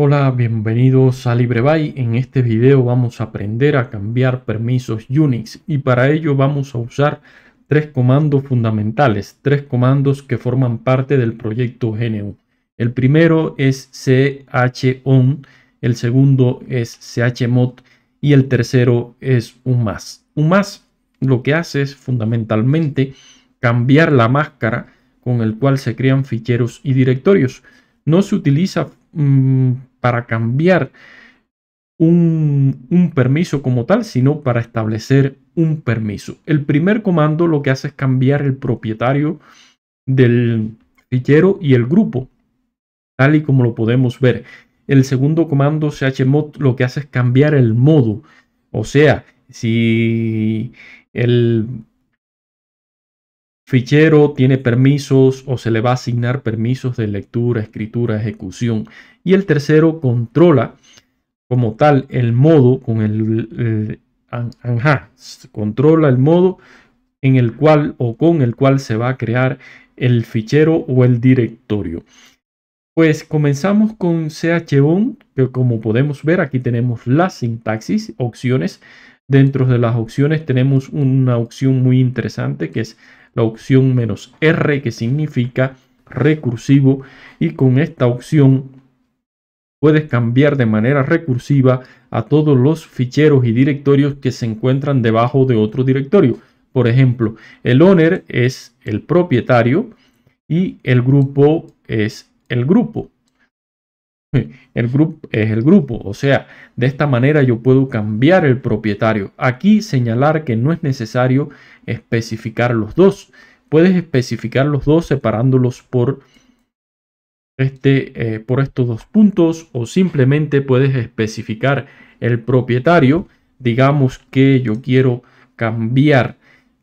Hola, bienvenidos a LibreBay. En este video vamos a aprender a cambiar permisos Unix y para ello vamos a usar tres comandos fundamentales, tres comandos que forman parte del proyecto GNU. El primero es chon, el segundo es chmod y el tercero es un más. Un más lo que hace es fundamentalmente cambiar la máscara con el cual se crean ficheros y directorios. No se utiliza mm, para cambiar un, permiso como tal, sino para establecer un permiso. El primer comando lo que hace es cambiar el propietario del fichero y el grupo, tal y como lo podemos ver. El segundo comando chmod lo que hace es cambiar el modo, o sea, si el fichero tiene permisos o se le va a asignar permisos de lectura, escritura, ejecución. Y el tercero controla como tal el modo con el, controla el modo en el cual o con el cual se va a crear el fichero o el directorio. Pues comenzamos con CH1, que como podemos ver aquí tenemos las sintaxis, opciones, Dentro de las opciones tenemos una opción muy interesante que es la opción menos R que significa recursivo y con esta opción puedes cambiar de manera recursiva a todos los ficheros y directorios que se encuentran debajo de otro directorio. Por ejemplo, el owner es el propietario y el grupo es el grupo. El grupo es el grupo, o sea, de esta manera yo puedo cambiar el propietario. Aquí señalar que no es necesario especificar los dos. Puedes especificar los dos separándolos por, este, eh, por estos dos puntos o simplemente puedes especificar el propietario. Digamos que yo quiero cambiar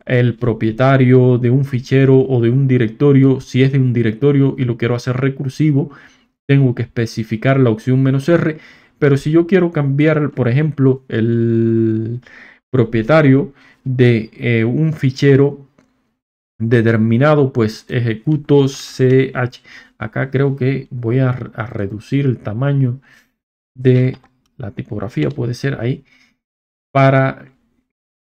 el propietario de un fichero o de un directorio, si es de un directorio y lo quiero hacer recursivo tengo que especificar la opción menos "-r", pero si yo quiero cambiar, por ejemplo, el propietario de eh, un fichero determinado, pues ejecuto ch. Acá creo que voy a, reducir el tamaño de la tipografía, puede ser ahí, para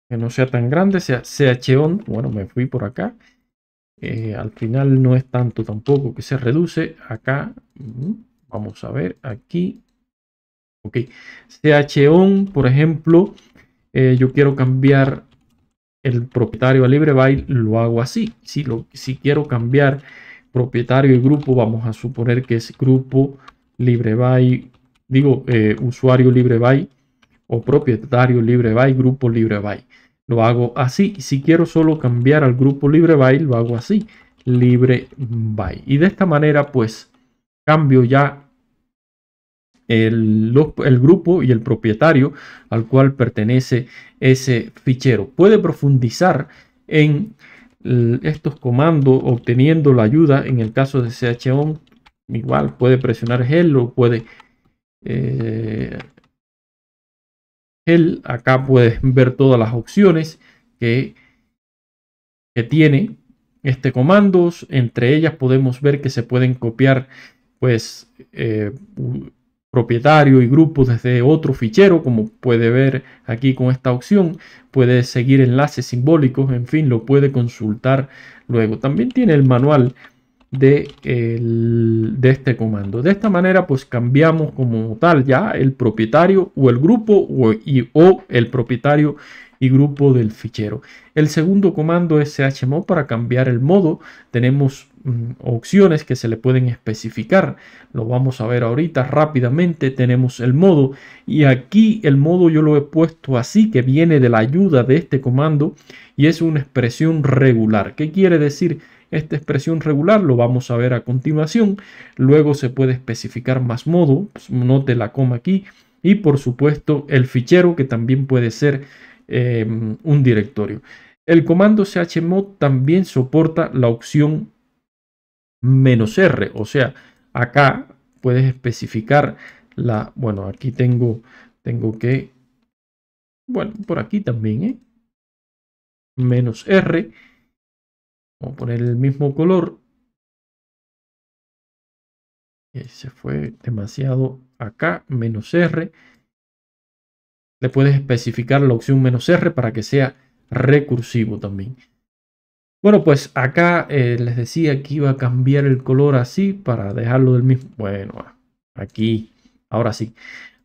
que no sea tan grande, sea ch Bueno, me fui por acá eh, al final no es tanto tampoco que se reduce. Acá, mm, vamos a ver, aquí. Ok, CHON, por ejemplo, eh, yo quiero cambiar el propietario a libre lo hago así. Si, lo, si quiero cambiar propietario y grupo, vamos a suponer que es grupo libre digo, eh, usuario libre o propietario libre grupo libre lo hago así. Si quiero solo cambiar al grupo libre lo hago así, libre Y de esta manera, pues, cambio ya el, el, grupo y el propietario al cual pertenece ese fichero. Puede profundizar en estos comandos obteniendo la ayuda. En el caso de CHOM, igual puede presionar hello, puede eh, Acá puedes ver todas las opciones que, que tiene este comando. Entre ellas podemos ver que se pueden copiar pues eh, propietario y grupos desde otro fichero, como puede ver aquí con esta opción. Puede seguir enlaces simbólicos, en fin, lo puede consultar luego. También tiene el manual de, este comando. De esta manera pues cambiamos como tal ya el propietario o el grupo o, y, o el propietario y grupo del fichero. El segundo comando es chmod para cambiar el modo. Tenemos mm, opciones que se le pueden especificar. Lo vamos a ver ahorita rápidamente. Tenemos el modo y aquí el modo yo lo he puesto así que viene de la ayuda de este comando y es una expresión regular. ¿Qué quiere decir? esta expresión regular, lo vamos a ver a continuación. Luego se puede especificar más modo, pues, note la coma aquí. Y por supuesto el fichero que también puede ser eh, un directorio. El comando chmod también soporta la opción menos "-r", o sea, acá puedes especificar la... Bueno, aquí tengo, tengo que... Bueno, por aquí también, ¿eh? menos "-r", Vamos a poner el mismo color. se fue demasiado acá, menos R. Le puedes especificar la opción menos R para que sea recursivo también. Bueno, pues acá eh, les decía que iba a cambiar el color así para dejarlo del mismo. Bueno, ah, aquí, ahora sí.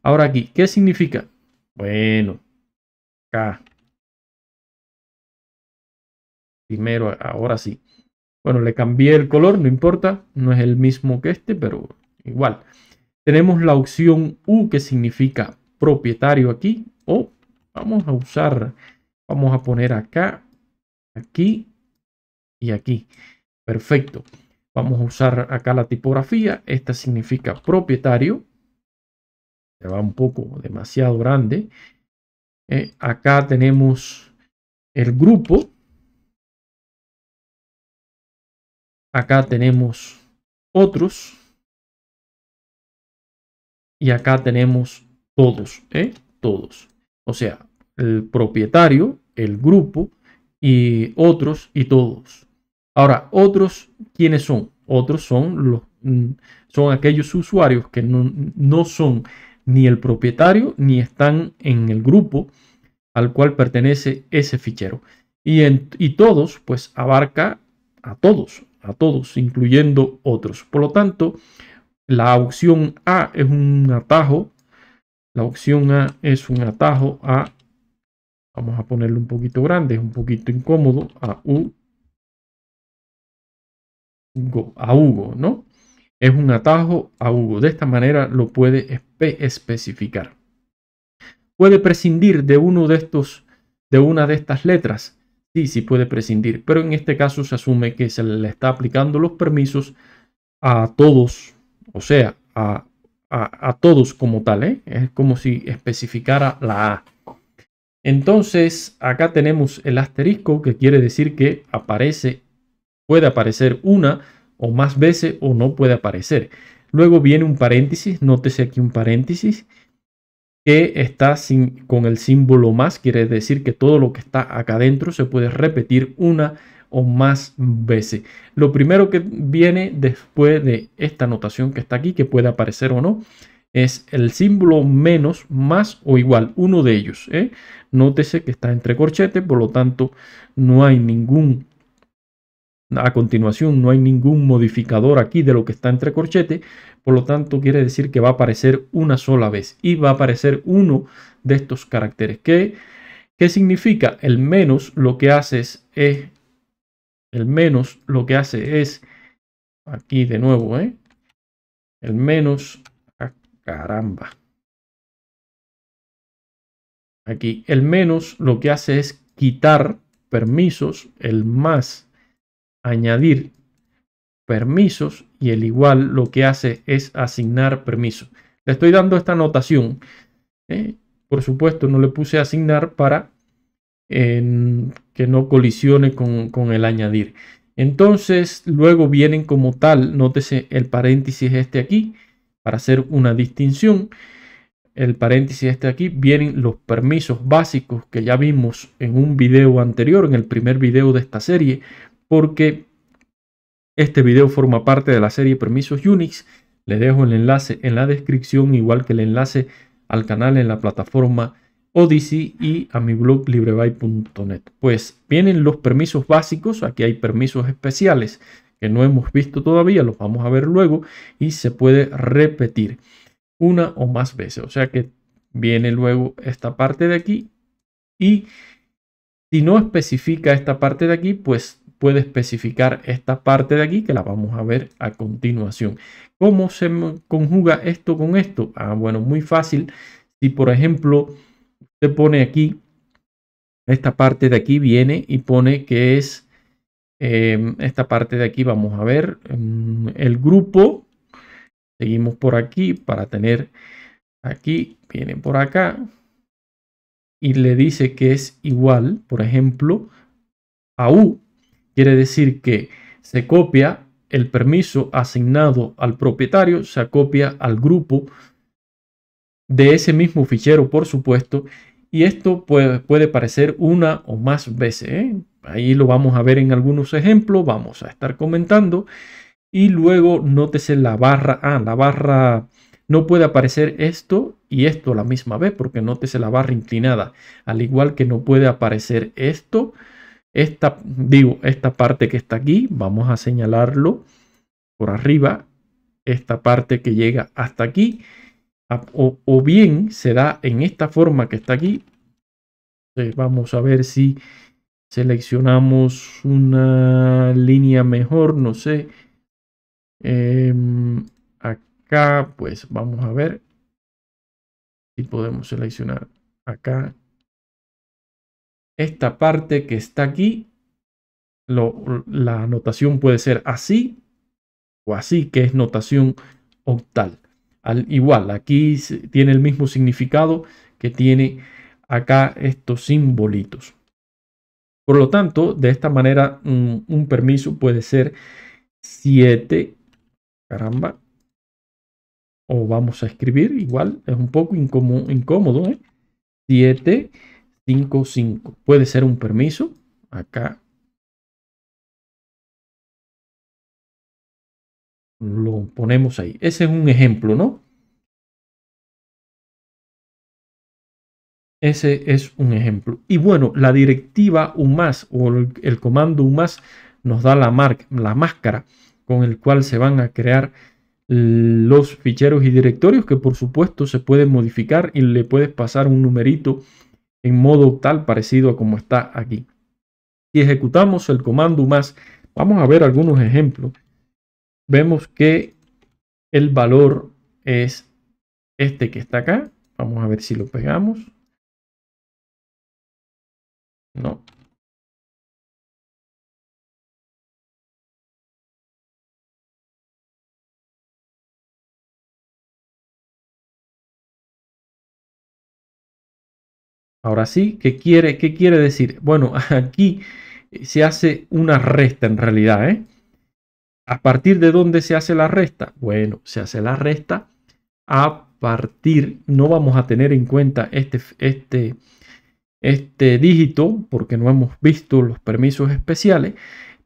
Ahora aquí, ¿qué significa? Bueno, acá primero, ahora sí. Bueno, le cambié el color, no importa, no es el mismo que este, pero igual. Tenemos la opción U que significa propietario aquí o vamos a usar, vamos a poner acá, aquí y aquí. Perfecto. Vamos a usar acá la tipografía, esta significa propietario. Se va un poco demasiado grande. Eh, acá tenemos el grupo, Acá tenemos otros. Y acá tenemos todos, ¿eh? Todos. O sea, el propietario, el grupo y otros y todos. Ahora, otros, ¿quiénes son? Otros son los mm, son aquellos usuarios que no, son ni el propietario ni están en el grupo al cual pertenece ese fichero. Y, y todos, pues abarca a todos, a todos, incluyendo otros. Por lo tanto, la opción A es un atajo. La opción A es un atajo a, vamos a ponerlo un poquito grande, es un poquito incómodo, a U, Hugo, a Hugo, ¿no? Es un atajo a Hugo. De esta manera lo puede especificar. Puede prescindir de uno de estos, de una de estas letras sí, sí puede prescindir, pero en este caso se asume que se le está aplicando los permisos a todos, o sea, a, a, todos como tal, ¿eh? es como si especificara la A. Entonces, acá tenemos el asterisco que quiere decir que aparece, puede aparecer una o más veces o no puede aparecer. Luego viene un paréntesis, nótese aquí un paréntesis, que está sin, con el símbolo más, quiere decir que todo lo que está acá adentro se puede repetir una o más veces. Lo primero que viene después de esta notación que está aquí, que puede aparecer o no, es el símbolo menos, más o igual, uno de ellos. ¿eh? Nótese que está entre corchetes, por lo tanto no hay ningún a continuación no hay ningún modificador aquí de lo que está entre corchete. por lo tanto quiere decir que va a aparecer una sola vez y va a aparecer uno de estos caracteres. ¿Qué, qué significa? El menos lo que hace es, el menos lo que hace es, aquí de nuevo, ¿eh? el menos, ah, caramba. Aquí el menos lo que hace es quitar permisos, el más añadir permisos y el igual lo que hace es asignar permisos. Le estoy dando esta anotación. ¿eh? Por supuesto, no le puse asignar para que no colisione con, con el añadir. Entonces, luego vienen como tal, nótese el paréntesis este aquí, para hacer una distinción. El paréntesis este aquí, vienen los permisos básicos que ya vimos en un video anterior, en el primer video de esta serie, porque este video forma parte de la serie Permisos Unix. le dejo el enlace en la descripción, igual que el enlace al canal en la plataforma Odyssey y a mi blog libreby.net Pues vienen los permisos básicos, aquí hay permisos especiales que no hemos visto todavía, los vamos a ver luego y se puede repetir una o más veces. O sea que viene luego esta parte de aquí y si no especifica esta parte de aquí, pues puede especificar esta parte de aquí que la vamos a ver a continuación. ¿Cómo se conjuga esto con esto? Ah, bueno, muy fácil. Si por ejemplo se pone aquí, esta parte de aquí viene y pone que es, em, esta parte de aquí vamos a ver, em, el grupo. Seguimos por aquí para tener aquí, viene por acá y le dice que es igual, por ejemplo, a U Quiere decir que se copia el permiso asignado al propietario, se copia al grupo de ese mismo fichero, por supuesto, y esto puede, puede aparecer una o más veces. ¿eh? Ahí lo vamos a ver en algunos ejemplos, vamos a estar comentando. Y luego nótese la barra ah, la barra no puede aparecer esto y esto la misma vez, porque nótese la barra inclinada, al igual que no puede aparecer esto esta, digo, esta parte que está aquí, vamos a señalarlo por arriba, esta parte que llega hasta aquí, o, bien se da en esta forma que está aquí. Eh, vamos a ver si seleccionamos una línea mejor, no sé. Em, acá, pues vamos a ver si podemos seleccionar acá esta parte que está aquí, la notación puede ser así o así, que es notación octal. Al, igual, aquí tiene el mismo significado que tiene acá estos simbolitos. Por lo tanto, de esta manera un, permiso puede ser 7, caramba, o vamos a escribir igual, es un poco incómodo, ¿eh? incómodo 7 5.5. Puede ser un permiso. Acá. Lo ponemos ahí. Ese es un ejemplo, ¿no? Ese es un ejemplo. Y bueno, la directiva UMAS o el, comando UMAS nos da la, la máscara con el cual se van a crear los ficheros y directorios que por supuesto se pueden modificar y le puedes pasar un numerito en modo tal parecido a como está aquí. Si ejecutamos el comando más, vamos a ver algunos ejemplos. Vemos que el valor es este que está acá. Vamos a ver si lo pegamos. No, Ahora sí, ¿qué quiere, qué quiere decir? Bueno, aquí se hace una resta en realidad. ¿eh? ¿A partir de dónde se hace la resta? Bueno, se hace la resta a partir, no vamos a tener en cuenta este, este, este dígito porque no hemos visto los permisos especiales,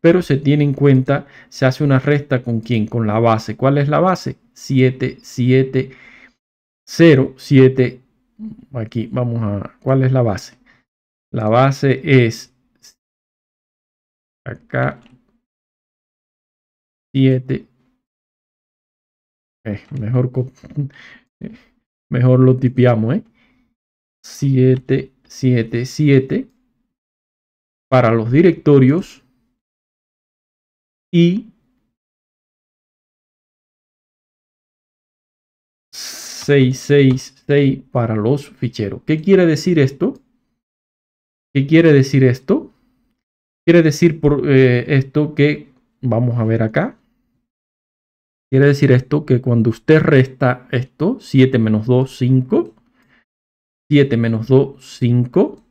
pero se tiene en cuenta, se hace una resta con quién, con la base. ¿Cuál es la base? 7, 7, 0, 7, Aquí vamos a... ¿Cuál es la base? La base es... Acá... 7. Eh, mejor, mejor lo tipiamos, 7, 7, 7 para los directorios y 6, 6, para los ficheros. ¿Qué quiere decir esto? ¿Qué quiere decir esto? Quiere decir por, eh, esto que vamos a ver acá. Quiere decir esto que cuando usted resta esto, 7 menos 2, 5. 7 menos 2, 5.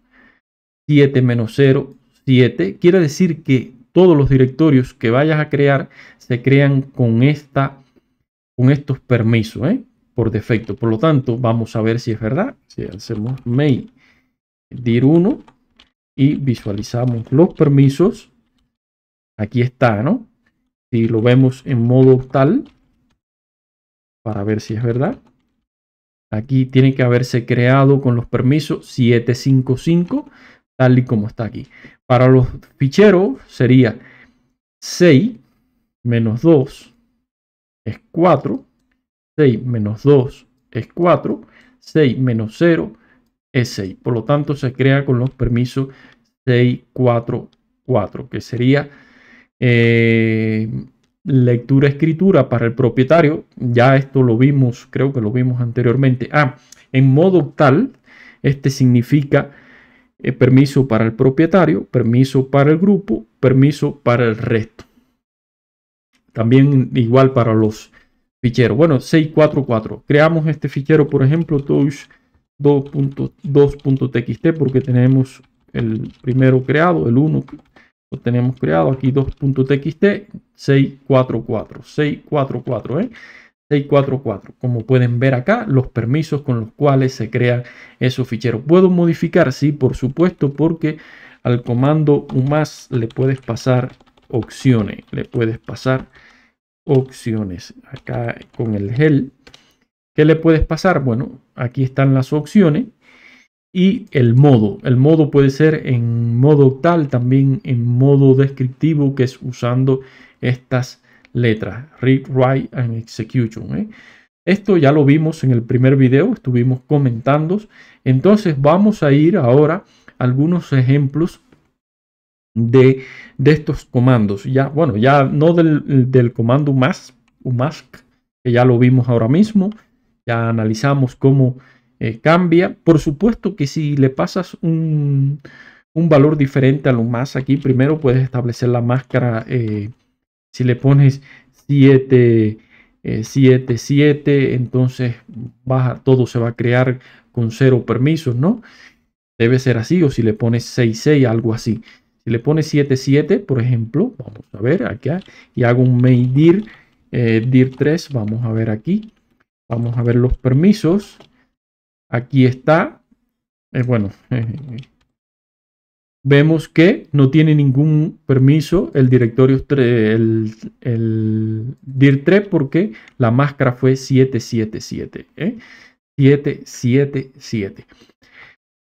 7 menos 0, 7. Quiere decir que todos los directorios que vayas a crear se crean con, esta, con estos permisos. ¿eh? por defecto. Por lo tanto, vamos a ver si es verdad. Si hacemos main dir 1 y visualizamos los permisos, aquí está, ¿no? Si lo vemos en modo tal, para ver si es verdad. Aquí tiene que haberse creado con los permisos 755, tal y como está aquí. Para los ficheros sería 6 menos 2 es 4 6 menos 2 es 4, 6 menos 0 es 6. Por lo tanto, se crea con los permisos 6, 4, 4, que sería eh, lectura escritura para el propietario. Ya esto lo vimos, creo que lo vimos anteriormente. Ah, en modo tal, este significa eh, permiso para el propietario, permiso para el grupo, permiso para el resto. También igual para los fichero. Bueno, 644. Creamos este fichero, por ejemplo, touch 2.2.txt porque tenemos el primero creado, el 1 lo tenemos creado aquí 2.txt 644, 644, ¿eh? 644. Como pueden ver acá, los permisos con los cuales se crea esos ficheros. ¿Puedo modificar? Sí, por supuesto, porque al comando más le puedes pasar opciones, le puedes pasar opciones. Acá con el gel, ¿qué le puedes pasar? Bueno, aquí están las opciones y el modo. El modo puede ser en modo tal también en modo descriptivo, que es usando estas letras, read, write and execution. ¿eh? Esto ya lo vimos en el primer video, estuvimos comentando. Entonces vamos a ir ahora a algunos ejemplos de, de estos comandos. Ya, bueno, ya no del, comando comando o más, que ya lo vimos ahora mismo, ya analizamos cómo eh, cambia. Por supuesto que si le pasas un, valor diferente a lo más aquí, primero puedes establecer la máscara. Eh, si le pones 7... Eh, entonces baja, todo se va a crear con cero permisos, ¿no? Debe ser así, o si le pones 66 algo así. Si le pone 77, por ejemplo, vamos a ver aquí y hago un mkdir dir 3, eh, vamos a ver aquí. Vamos a ver los permisos. Aquí está. Eh, bueno, vemos que no tiene ningún permiso el directorio el, dir3 porque la máscara fue 777. 777. ¿eh?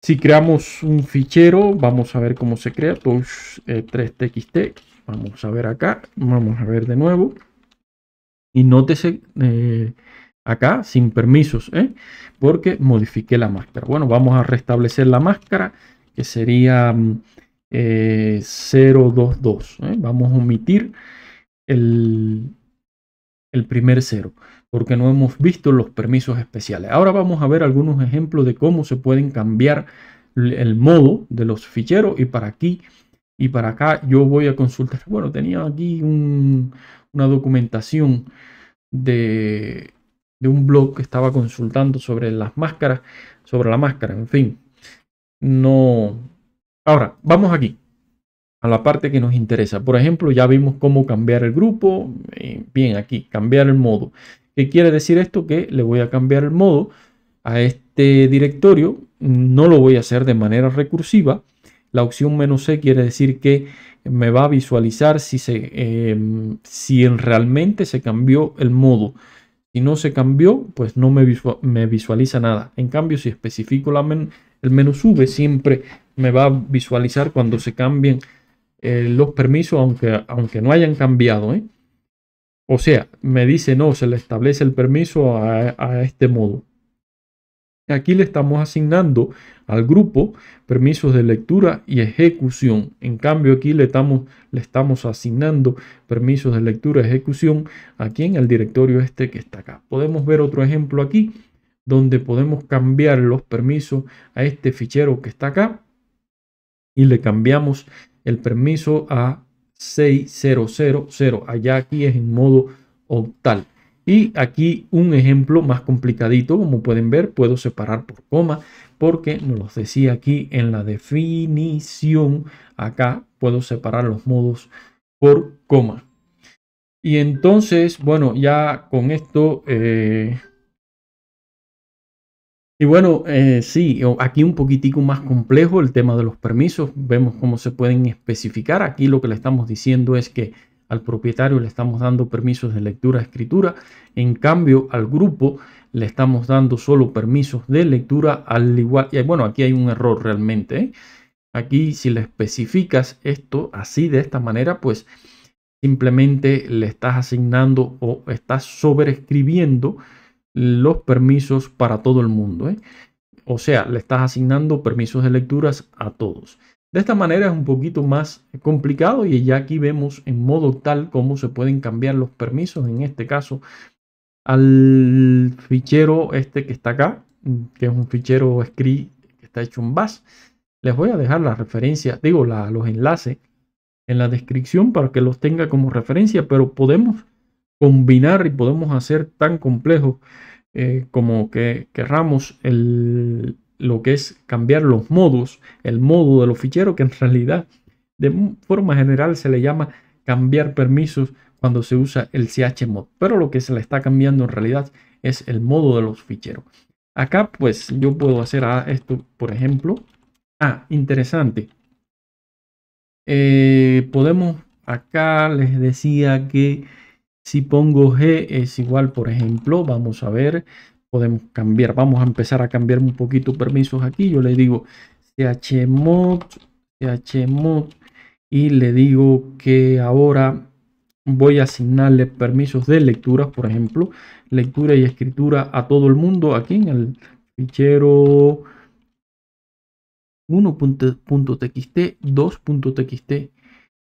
Si creamos un fichero, vamos a ver cómo se crea, touch 3txt, eh, vamos a ver acá, vamos a ver de nuevo. Y nótese eh, acá sin permisos, ¿eh? porque modifiqué la máscara. Bueno, vamos a restablecer la máscara, que sería 022. Mm, vamos a omitir el, el primer cero porque no hemos visto los permisos especiales. Ahora vamos a ver algunos ejemplos de cómo se pueden cambiar el modo de los ficheros y para aquí y para acá yo voy a consultar. Bueno, tenía aquí una documentación de, de un blog que estaba consultando sobre las máscaras, sobre la máscara, en fin. No. Ahora, vamos aquí a la parte que nos interesa. Por ejemplo, ya vimos cómo cambiar el grupo. Eh, bien, aquí, cambiar el modo. ¿Qué quiere decir esto? Que le voy a cambiar el modo a este directorio. No lo voy a hacer de manera recursiva. La opción menos "-c", quiere decir que me va a visualizar si, se, em, realmente se cambió el modo. Si no se cambió, pues no me, me visualiza nada. En cambio, si especifico el menos V, siempre me va a visualizar cuando se cambien eh, los permisos, aunque, aunque no hayan cambiado. ¿eh? O sea, me dice no, se le establece el permiso a, este modo. Aquí le estamos asignando al grupo permisos de lectura y ejecución. En cambio, aquí le estamos, le estamos asignando permisos de lectura y ejecución aquí en el directorio este que está acá. Podemos ver otro ejemplo aquí donde podemos cambiar los permisos a este fichero que está acá y le cambiamos el permiso a 6000. Allá aquí es en modo octal. Y aquí un ejemplo más complicadito, como pueden ver, puedo separar por coma, porque nos los decía aquí en la definición, acá puedo separar los modos por coma. Y entonces, bueno, ya con esto eh, y bueno, eh, sí, aquí un poquitico más complejo el tema de los permisos. Vemos cómo se pueden especificar. Aquí lo que le estamos diciendo es que al propietario le estamos dando permisos de lectura, escritura. En cambio, al grupo le estamos dando solo permisos de lectura al igual. Y bueno, aquí hay un error realmente. ¿eh? Aquí si le especificas esto así de esta manera, pues simplemente le estás asignando o estás sobreescribiendo los permisos para todo el mundo. ¿eh? O sea, le estás asignando permisos de lecturas a todos. De esta manera es un poquito más complicado y ya aquí vemos en modo tal cómo se pueden cambiar los permisos, en este caso al fichero este que está acá, que es un fichero script que está hecho en Bash. Les voy a dejar las referencias, digo, los enlaces en la descripción para que los tenga como referencia, pero podemos combinar y podemos hacer tan complejo eh, como que querramos el, lo que es cambiar los modos, el modo de los ficheros, que en realidad de forma general se le llama cambiar permisos cuando se usa el chmod, pero lo que se le está cambiando en realidad es el modo de los ficheros. Acá pues yo puedo hacer ah, esto, por ejemplo. Ah, interesante. Eh, podemos, acá les decía que si pongo G es igual, por ejemplo, vamos a ver, podemos cambiar, vamos a empezar a cambiar un poquito permisos aquí. Yo le digo chmod, chmod y le digo que ahora voy a asignarle permisos de lectura, por ejemplo, lectura y escritura a todo el mundo aquí en el fichero 1.txt, 2.txt,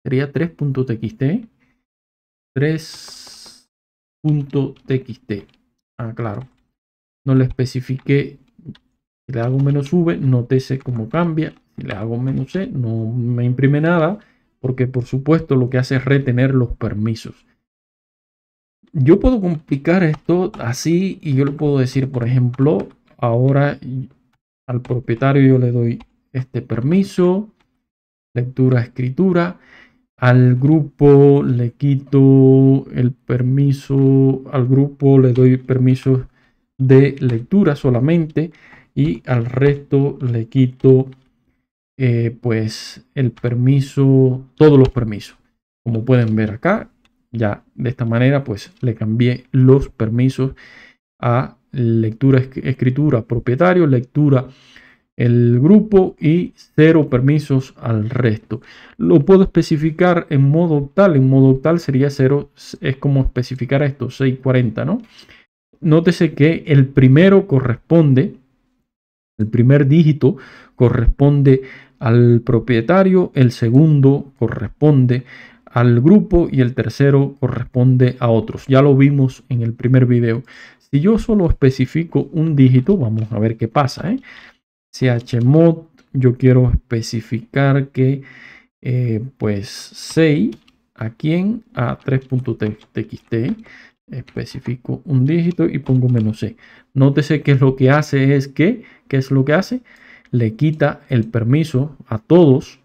sería 3.txt 3.txt. Ah, claro. No le especifique. Si le hago menos V, sé cómo cambia. Si le hago menos C, no me imprime nada. Porque por supuesto lo que hace es retener los permisos. Yo puedo complicar esto así y yo le puedo decir, por ejemplo, ahora al propietario yo le doy este permiso, lectura, escritura al grupo le quito el permiso, al grupo le doy permisos de lectura solamente y al resto le quito eh, pues el permiso, todos los permisos. Como pueden ver acá, ya de esta manera pues le cambié los permisos a lectura, escritura, propietario, lectura, el grupo y cero permisos al resto. Lo puedo especificar en modo tal En modo tal sería cero es como especificar esto, 640, ¿no? Nótese que el primero corresponde, el primer dígito corresponde al propietario, el segundo corresponde al grupo y el tercero corresponde a otros. Ya lo vimos en el primer video. Si yo solo especifico un dígito, vamos a ver qué pasa, ¿eh? chmod yo quiero especificar que eh, pues 6 a quién a 3.txt especifico un dígito y pongo menos c nótese que lo que hace es que qué es lo que hace le quita el permiso a todos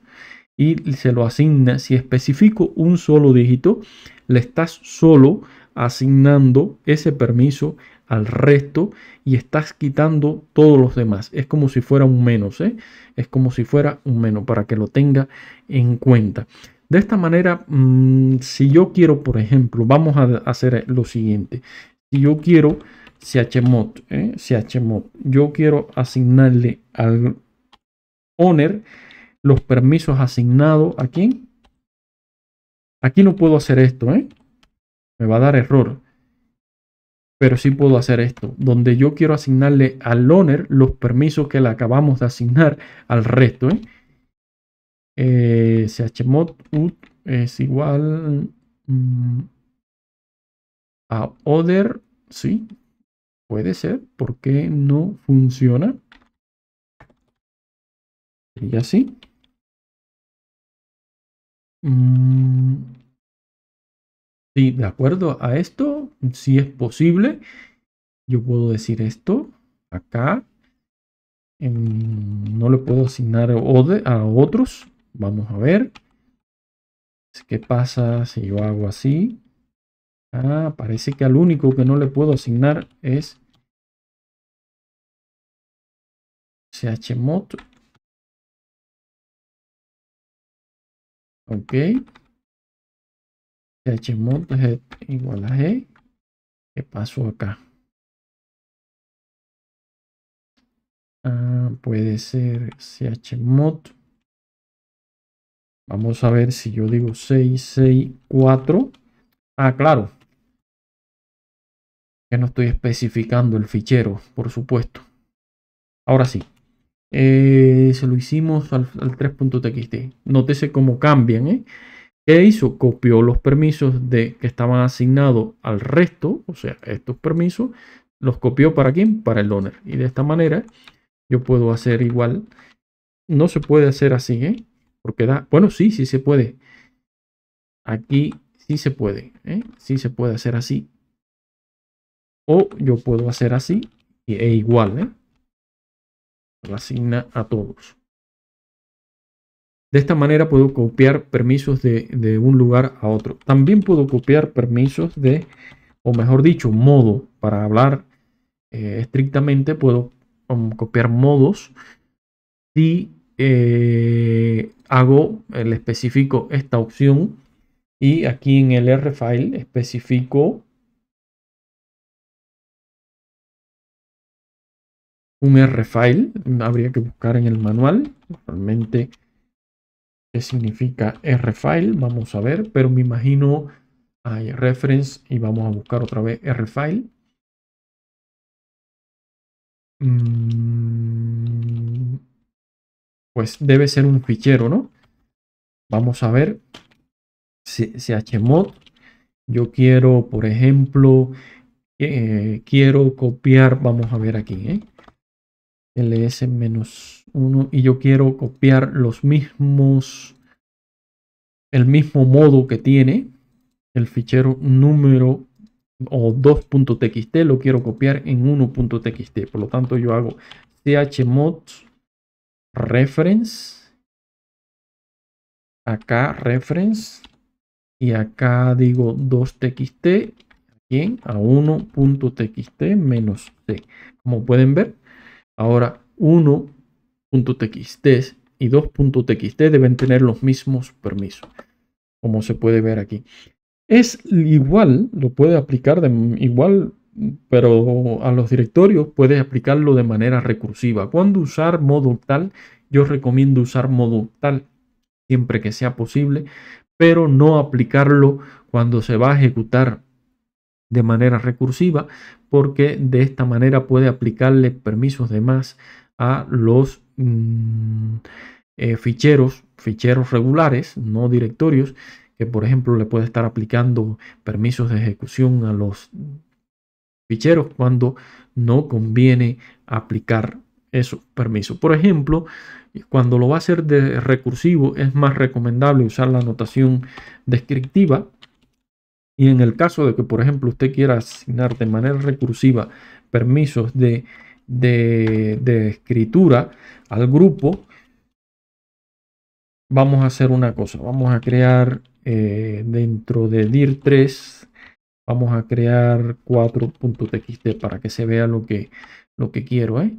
y se lo asigna si especifico un solo dígito le estás solo asignando ese permiso al resto y estás quitando todos los demás. Es como si fuera un menos, ¿eh? Es como si fuera un menos para que lo tenga en cuenta. De esta manera, mm, si yo quiero, por ejemplo, vamos a hacer lo siguiente. Si yo quiero chmod, ¿eh? chmod, yo quiero asignarle al owner los permisos asignados a quién. Aquí no puedo hacer esto, ¿eh? Me va a dar error pero sí puedo hacer esto, donde yo quiero asignarle al owner los permisos que le acabamos de asignar al resto. ¿eh? eh chmod es igual mm, a other, sí, puede ser, porque no funciona? Y así. Mm, de acuerdo a esto, si es posible, yo puedo decir esto acá. Em, no le puedo asignar a otros. Vamos a ver. ¿Qué pasa si yo hago así? Ah, parece que al único que no le puedo asignar es chmod. Ok chmod pues, igual a g. que pasó acá? Ah, puede ser chmod. Vamos a ver si yo digo 664. Ah, claro. Que no estoy especificando el fichero, por supuesto. Ahora sí. Eh, se lo hicimos al, al 3.txt. Nótese cómo cambian, ¿eh? ¿Qué hizo? Copió los permisos de, que estaban asignados al resto, o sea, estos permisos, los copió para quién? Para el donor. Y de esta manera yo puedo hacer igual. No se puede hacer así, ¿eh? Porque da, bueno, sí, sí se puede. Aquí sí se puede, ¿eh? Sí se puede hacer así. O yo puedo hacer así e igual, ¿eh? Lo asigna a todos. De esta manera puedo copiar permisos de, un lugar a otro. También puedo copiar permisos de, o mejor dicho, modo. Para hablar eh, estrictamente, puedo um, copiar modos si eh, hago el especifico esta opción y aquí en el R-File especifico un R-File. Habría que buscar en el manual. Normalmente significa R-File. Vamos a ver, pero me imagino hay reference y vamos a buscar otra vez R-File. Mm, pues debe ser un fichero, ¿no? Vamos a ver. si Chmod. Yo quiero, por ejemplo, eh, quiero copiar. Vamos a ver aquí, ¿eh? ls-1 y yo quiero copiar los mismos el mismo modo que tiene el fichero número o 2.txt lo quiero copiar en 1.txt por lo tanto yo hago chmod reference acá reference y acá digo 2txt bien a 1.txt menos c como pueden ver Ahora 1.txt y 2.txt deben tener los mismos permisos, como se puede ver aquí. Es igual, lo puede aplicar de igual, pero a los directorios puedes aplicarlo de manera recursiva. Cuando usar modo tal, yo recomiendo usar modo tal siempre que sea posible, pero no aplicarlo cuando se va a ejecutar de manera recursiva porque de esta manera puede aplicarle permisos de más a los mm, eh, ficheros, ficheros regulares, no directorios, que por ejemplo le puede estar aplicando permisos de ejecución a los ficheros cuando no conviene aplicar esos permisos. Por ejemplo, cuando lo va a hacer de recursivo es más recomendable usar la notación descriptiva y en el caso de que, por ejemplo, usted quiera asignar de manera recursiva permisos de, escritura al grupo, vamos a hacer una cosa. Vamos a crear eh, dentro de dir 3, vamos a crear 4.txt para que se vea lo que, lo que quiero. ¿eh?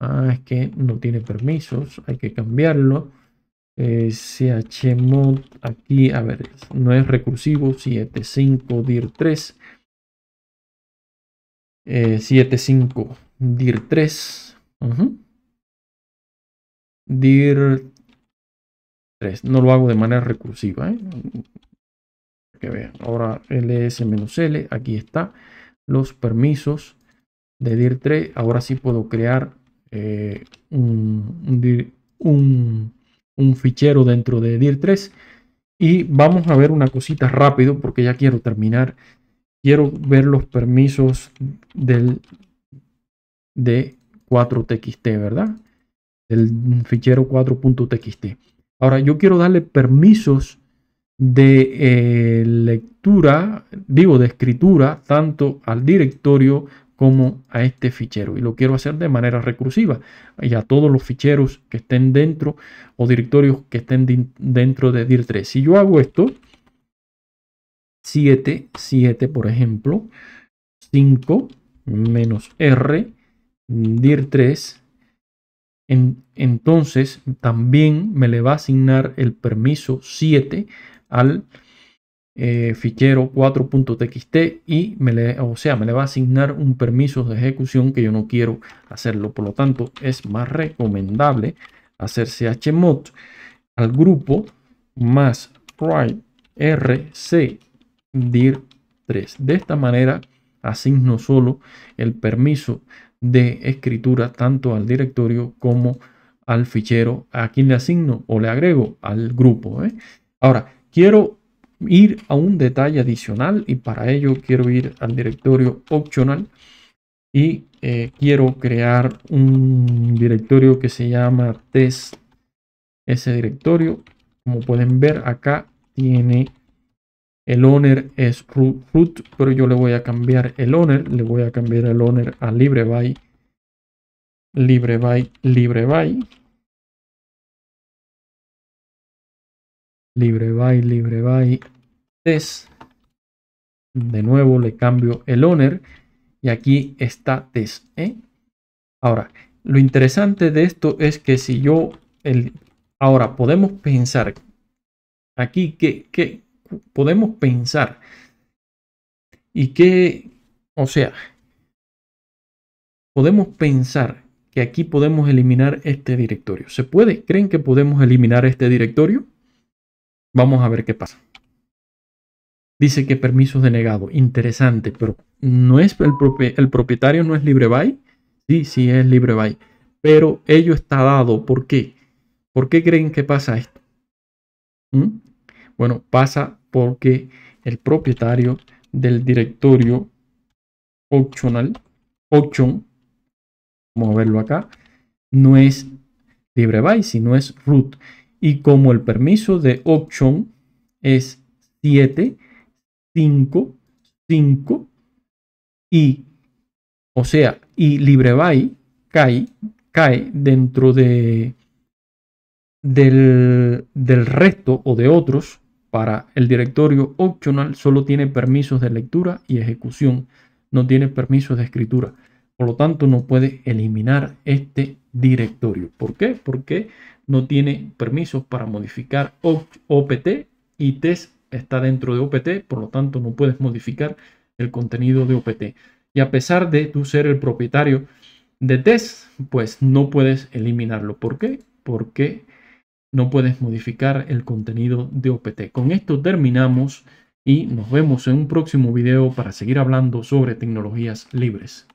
Ah, es que no tiene permisos, hay que cambiarlo eh, chmod aquí, a ver, no es recursivo, 75 dir 3, eh, 75 dir 3, dir 3, no lo hago de manera recursiva, ¿eh? que vean, ahora ls-l, aquí está, los permisos de dir 3, ahora sí puedo crear eh, un, dir, un un fichero dentro de DIR3. Y vamos a ver una cosita rápido porque ya quiero terminar. Quiero ver los permisos del de 4txt, ¿verdad? el fichero 4.txt. Ahora yo quiero darle permisos de eh, lectura, digo de escritura, tanto al directorio como a este fichero. Y lo quiero hacer de manera recursiva. Y a todos los ficheros que estén dentro o directorios que estén dentro de DIR3. Si yo hago esto, 7, 7 por ejemplo, 5 menos R, DIR3, entonces también me le va a asignar el permiso 7 al eh, fichero 4.txt y me le, o sea, me le va a asignar un permiso de ejecución que yo no quiero hacerlo. Por lo tanto, es más recomendable hacer chmod al grupo más write rc dir 3. De esta manera asigno solo el permiso de escritura tanto al directorio como al fichero a quien le asigno o le agrego al grupo. ¿eh? Ahora, quiero ir a un detalle adicional y para ello quiero ir al directorio optional y eh, quiero crear un directorio que se llama test. Ese directorio, como pueden ver acá, tiene el owner es root, root, pero yo le voy a cambiar el owner, le voy a cambiar el owner a libreby libreby, libreby Libre by, libre test. De nuevo le cambio el owner y aquí está test. ¿eh? Ahora, lo interesante de esto es que si yo, el, ahora podemos pensar aquí que, que podemos pensar y que, o sea, podemos pensar que aquí podemos eliminar este directorio. ¿Se puede? ¿Creen que podemos eliminar este directorio? Vamos a ver qué pasa. Dice que permisos denegado. Interesante, pero no es el, propietario no es LibreBuy. Sí, sí es LibreBuy. Pero ello está dado. ¿Por qué? ¿Por qué creen que pasa esto? ¿Mm? Bueno, pasa porque el propietario del directorio optional, option, vamos a verlo acá, no es si sino es root. Y como el permiso de option es 7, 5, 5 y, o sea, y libreby cae, cae dentro de, del, del resto o de otros para el directorio optional solo tiene permisos de lectura y ejecución, no tiene permisos de escritura. Por lo tanto, no puede eliminar este directorio. ¿Por qué? Porque no tiene permisos para modificar OPT y TES está dentro de OPT, por lo tanto no puedes modificar el contenido de OPT. Y a pesar de tú ser el propietario de TES, pues no puedes eliminarlo. ¿Por qué? Porque no puedes modificar el contenido de OPT. Con esto terminamos y nos vemos en un próximo video para seguir hablando sobre tecnologías libres.